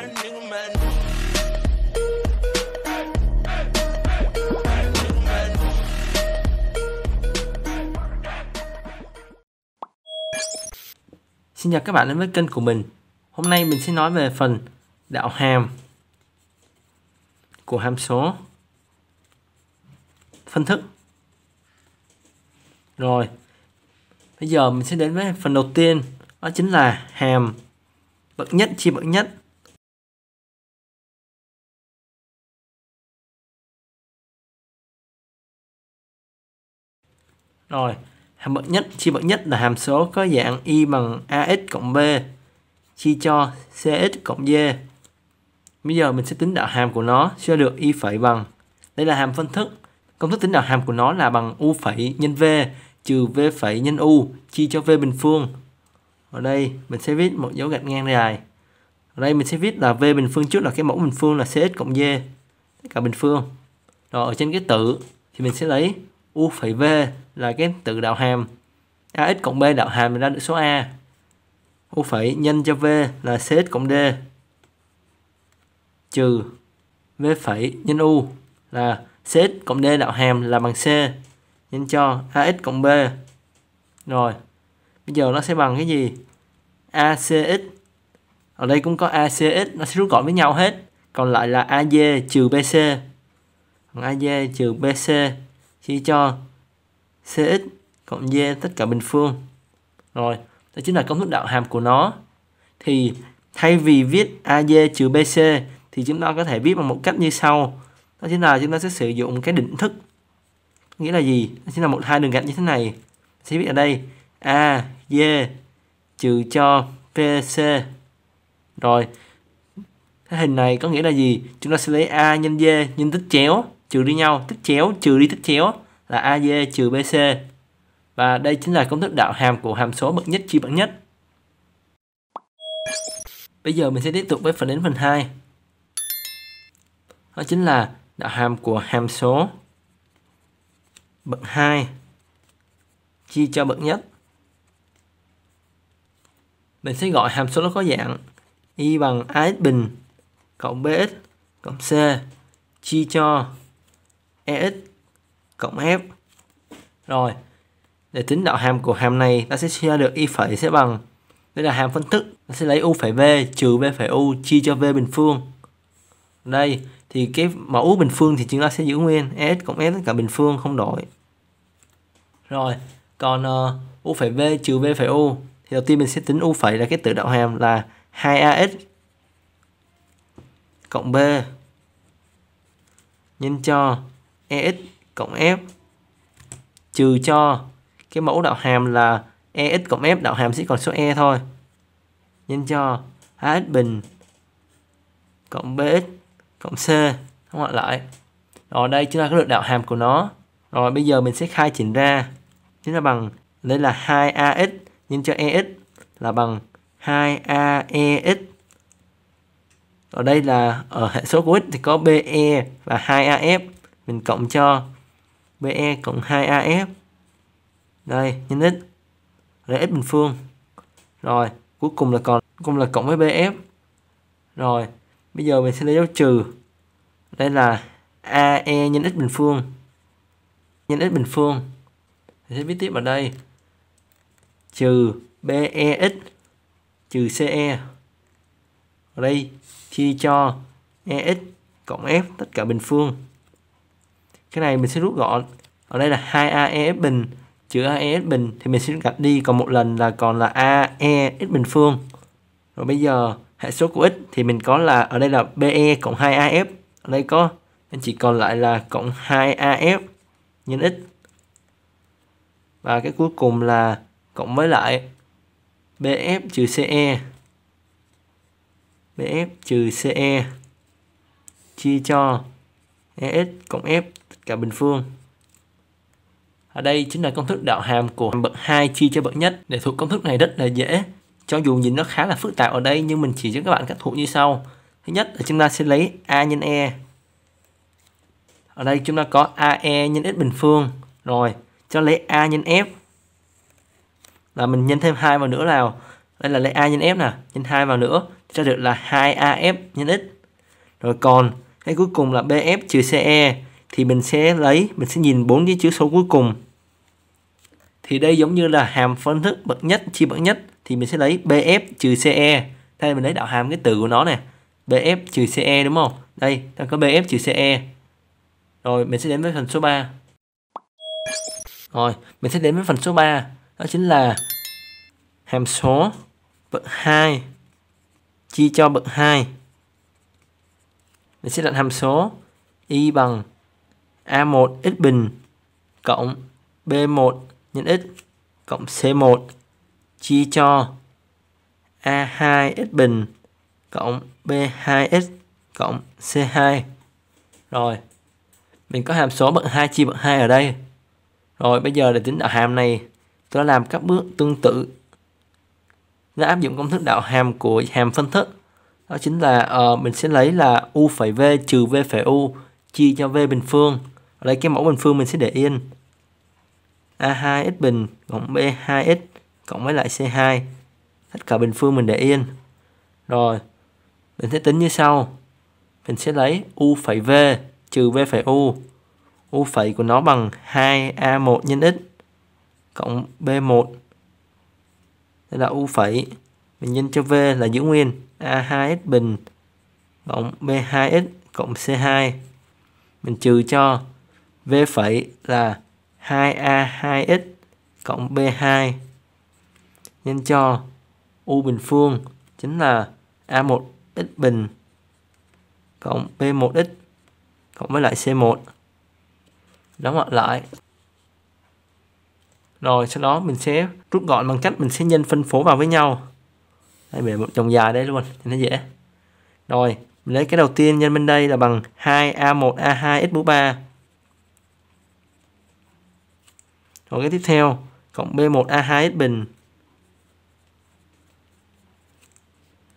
Xin chào các bạn đến với kênh của mình Hôm nay mình sẽ nói về phần đạo hàm của hàm số phân thức Rồi Bây giờ mình sẽ đến với phần đầu tiên đó chính là hàm bậc nhất chia bậc nhất Rồi, hàm bậc nhất, chi bậc nhất là hàm số có dạng y bằng ax cộng b chia cho cx cộng d. Bây giờ mình sẽ tính đạo hàm của nó sẽ được y phẩy bằng. Đây là hàm phân thức. Công thức tính đạo hàm của nó là bằng u phẩy nhân v trừ v phẩy nhân u chia cho v bình phương. Ở đây mình sẽ viết một dấu gạch ngang dài. Ở đây mình sẽ viết là v bình phương trước là cái mẫu bình phương là cx cộng d tất cả bình phương. Rồi ở trên cái tử thì mình sẽ lấy u phẩy v là cái tự đạo hàm ax cộng b đạo hàm thì ra được số a u phẩy nhân cho v là cx cộng d trừ v phẩy nhân u là cx cộng d đạo hàm là bằng c nhân cho ax cộng b rồi bây giờ nó sẽ bằng cái gì acx ở đây cũng có acx nó sẽ rút gọn với nhau hết còn lại là aj trừ bc còn trừ bc chia cho CX cộng Y tất cả bình phương. Rồi, đó chính là công thức đạo hàm của nó. Thì thay vì viết AY trừ BC thì chúng ta có thể viết bằng một cách như sau. Đó chính là chúng ta sẽ sử dụng cái định thức. Nghĩa là gì? Đó chính là một hai đường gạch như thế này. Sẽ viết ở đây A, Y trừ cho PC. Rồi, cái hình này có nghĩa là gì? Chúng ta sẽ lấy A nhân D nhân tích chéo trừ đi nhau tức chéo trừ đi tức chéo là AD trừ BC và đây chính là công thức đạo hàm của hàm số bậc nhất chia bậc nhất. Bây giờ mình sẽ tiếp tục với phần đến phần 2. Đó chính là đạo hàm của hàm số bậc 2 chia cho bậc nhất. Mình sẽ gọi hàm số nó có dạng y bằng ax bình cộng bx cộng c chia cho EX cộng F. Rồi, để tính đạo hàm của hàm này ta sẽ chia được y phẩy sẽ bằng đây là hàm phân thức ta sẽ lấy u phẩy v trừ v phẩy u chia cho v bình phương đây thì cái mẫu bình phương thì chúng ta sẽ giữ nguyên s e cộng s tất cả bình phương không đổi rồi còn uh, u phẩy v trừ v phẩy u thì đầu tiên mình sẽ tính u phẩy là cái tự đạo hàm là 2ax cộng b nhân cho EX cộng F trừ cho cái mẫu đạo hàm là EX cộng F đạo hàm sẽ còn số E thôi nhân cho AX bình cộng BX cộng C không ạ lại rồi đây chúng ta có được đạo hàm của nó rồi bây giờ mình sẽ khai chỉnh ra chính là bằng đây là 2AX nhân cho EX là bằng 2AEX ở đây là ở hệ số của x thì có BE và 2AF mình cộng cho BE cộng 2AF đây nhân x lấy x bình phương rồi cuối cùng là còn cùng là cộng với BF rồi bây giờ mình sẽ lấy dấu trừ đây là AE nhân x bình phương nhân x bình phương mình sẽ viết tiếp vào đây trừ BEX trừ CE ở đây chia cho EX cộng F tất cả bình phương cái này mình sẽ rút gọn ở đây là 2 ae bình chữ ae bình thì mình sẽ gặp đi còn một lần là còn là ae x bình phương rồi bây giờ hệ số của x thì mình có là ở đây là be cộng 2 af e ở đây có nên chỉ còn lại là cộng 2 af e nhân x và cái cuối cùng là cộng với lại bf e trừ ce bf trừ ce chia cho ex cộng f cả bình phương. Ở đây chính là công thức đạo hàm của bậc 2 chia cho bậc nhất. Để thuộc công thức này rất là dễ. Cho dù nhìn nó khá là phức tạp ở đây nhưng mình chỉ cho các bạn cách thuộc như sau. Thứ nhất là chúng ta sẽ lấy A nhân E. Ở đây chúng ta có AE nhân x bình phương. Rồi, cho lấy A nhân F. Là mình nhân thêm 2 vào nữa nào. Đây là lấy A nhân F nè, nhân 2 vào nữa. Cho được là 2AF nhân x. Rồi còn cái cuối cùng là BF trừ CE thì mình sẽ lấy mình sẽ nhìn bốn cái chữ số cuối cùng thì đây giống như là hàm phân thức bậc nhất chia bậc nhất thì mình sẽ lấy bf trừ ce đây mình lấy đạo hàm cái từ của nó này bf trừ ce đúng không đây ta có bf trừ ce rồi mình sẽ đến với phần số 3 rồi mình sẽ đến với phần số 3 đó chính là hàm số bậc 2 chia cho bậc 2 mình sẽ đặt hàm số y bằng A1 x bình cộng B1 nhân x cộng C1 chia cho A2 x bình cộng B2 x cộng C2. Rồi, mình có hàm số bậc 2 chia bậc 2 ở đây. Rồi, bây giờ để tính đạo hàm này, tôi đã làm các bước tương tự. Nó áp dụng công thức đạo hàm của hàm phân thức. Đó chính là uh, mình sẽ lấy là u phẩy v trừ v phẩy u chia cho v bình phương ở đây cái mẫu bình phương mình sẽ để yên A2x bình cộng B2x cộng với lại C2 tất cả bình phương mình để yên rồi mình sẽ tính như sau mình sẽ lấy u phẩy v trừ v phẩy u u phẩy của nó bằng 2a1 nhân x cộng b1 đây là u phẩy mình nhân cho v là giữ nguyên a2x bình cộng b2x cộng c2 mình trừ cho V phẩy là 2A2X cộng B2 nhân cho U bình phương chính là A1X bình cộng B1X cộng với lại C1 đóng ngoặc lại rồi sau đó mình sẽ rút gọn bằng cách mình sẽ nhân phân phối vào với nhau đây mình một chồng dài đây luôn cho nó dễ rồi mình lấy cái đầu tiên nhân bên đây là bằng 2A1A2X mũ 3 Rồi cái tiếp theo cộng B1A2 x bình.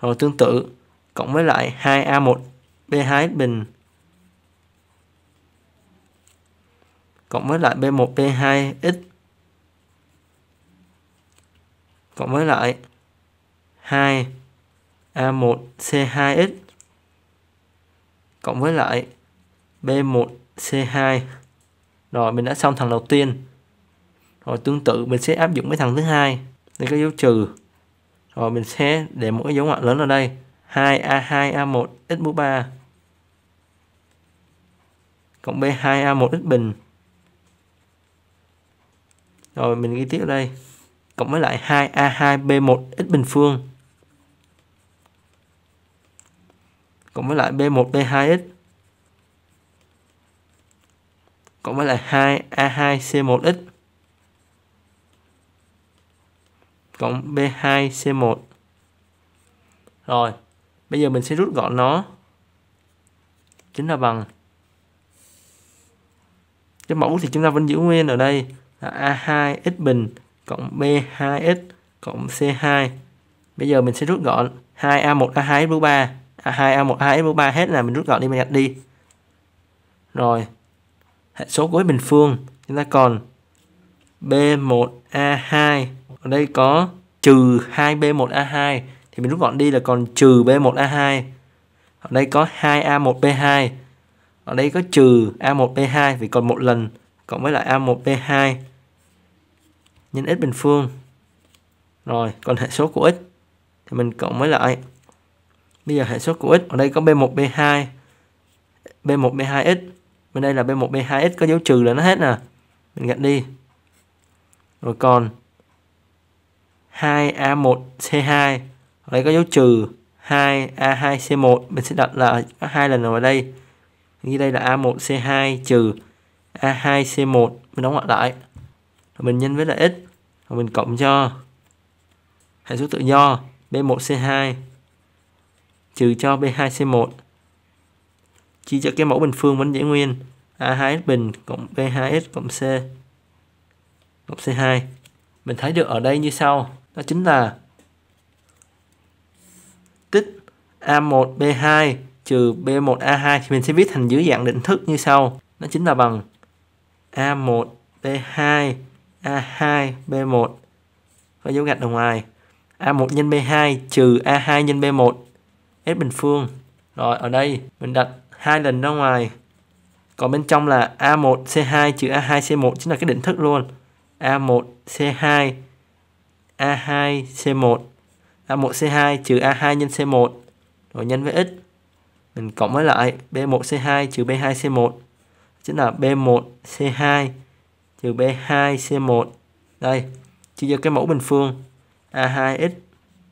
Rồi tương tự cộng với lại 2A1 B2 x bình. Cộng với lại B1 B2 x cộng với lại 2 A1 C2 x cộng với lại B1 C2 rồi mình đã xong thằng đầu tiên rồi tương tự mình sẽ áp dụng cái thằng thứ hai nên cái dấu trừ rồi mình sẽ để một cái dấu ngoặc lớn ở đây 2a2 a1 x mũ 3 cộng b2 a1 x bình rồi mình ghi tiếp ở đây cộng với lại 2a2 b1 x bình phương cộng với lại b1 b2 x cộng với lại 2a2 c1 x cộng B2C1 rồi bây giờ mình sẽ rút gọn nó chính là bằng cái mẫu thì chúng ta vẫn giữ nguyên ở đây là A2x bình cộng B2x cộng C2 bây giờ mình sẽ rút gọn 2A1 A2 x 3 A2 A1 A2 x 3 hết là mình rút gọn đi mình gạch đi rồi hệ số của bình phương chúng ta còn B1A2 ở đây có trừ 2B1A2 thì mình rút gọn đi là còn trừ B1A2 ở đây có 2A1B2 ở đây có trừ A1B2 vì còn một lần cộng với lại A1B2 nhân x bình phương rồi còn hệ số của x thì mình cộng với lại bây giờ hệ số của x ở đây có B1 B2 B1 B2x bên đây là B1 B2x có dấu trừ là nó hết nè mình gạch đi rồi còn 2A1C2 lấy có dấu trừ 2A2C1 mình sẽ đặt là hai lần vào đây như đây là A1C2 trừ A2C1 mình đóng ngoặc lại rồi mình nhân với là x rồi mình cộng cho hệ số tự do B1C2 trừ cho B2C1 chia cho cái mẫu bình phương vẫn giữ nguyên A2x bình cộng B2x cộng C cộng C2 mình thấy được ở đây như sau đó chính là tích A1B2 trừ B1A2 thì mình sẽ viết thành dưới dạng định thức như sau. Nó chính là bằng A1B2 A2 B1 và dấu gạch ở ngoài A1 nhân B2 trừ A2 nhân B1 S bình phương. Rồi ở đây mình đặt hai lần ra ngoài. Còn bên trong là A1 C2 trừ A2 C1 chính là cái định thức luôn. A1 C2 A2 C1 A1 C2 trừ A2 nhân C1 rồi nhân với x mình cộng với lại B1 C2 trừ B2 C1 chính là B1 C2 trừ B2 C1 đây chia cho cái mẫu bình phương A2x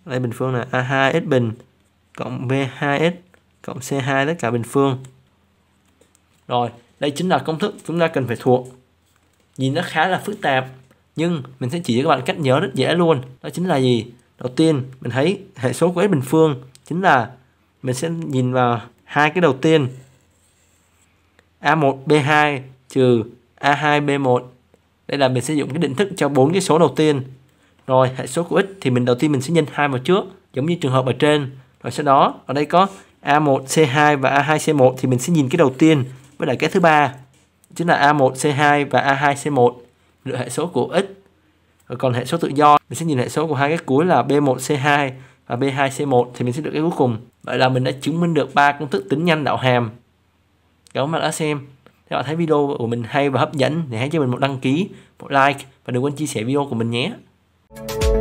đây bình phương là A2x bình cộng B2x cộng C2 tất cả bình phương rồi đây chính là công thức chúng ta cần phải thuộc nhìn nó khá là phức tạp nhưng mình sẽ chỉ cho các bạn cách nhớ rất dễ luôn đó chính là gì đầu tiên mình thấy hệ số của s bình phương chính là mình sẽ nhìn vào hai cái đầu tiên a1 b2 trừ a2 b1 đây là mình sẽ dùng cái định thức cho bốn cái số đầu tiên rồi hệ số của x thì mình đầu tiên mình sẽ nhân hai vào trước giống như trường hợp ở trên rồi sau đó ở đây có a1 c2 và a2 c1 thì mình sẽ nhìn cái đầu tiên với lại cái thứ ba chính là a1 c2 và a2 c1 rồi hệ số của x rồi còn hệ số tự do mình sẽ nhìn hệ số của hai cái cuối là b1c2 và b2c1 thì mình sẽ được cái cuối cùng vậy là mình đã chứng minh được ba công thức tính nhanh đạo hàm cảm ơn bạn đã xem nếu bạn thấy video của mình hay và hấp dẫn thì hãy cho mình một đăng ký một like và đừng quên chia sẻ video của mình nhé Thank you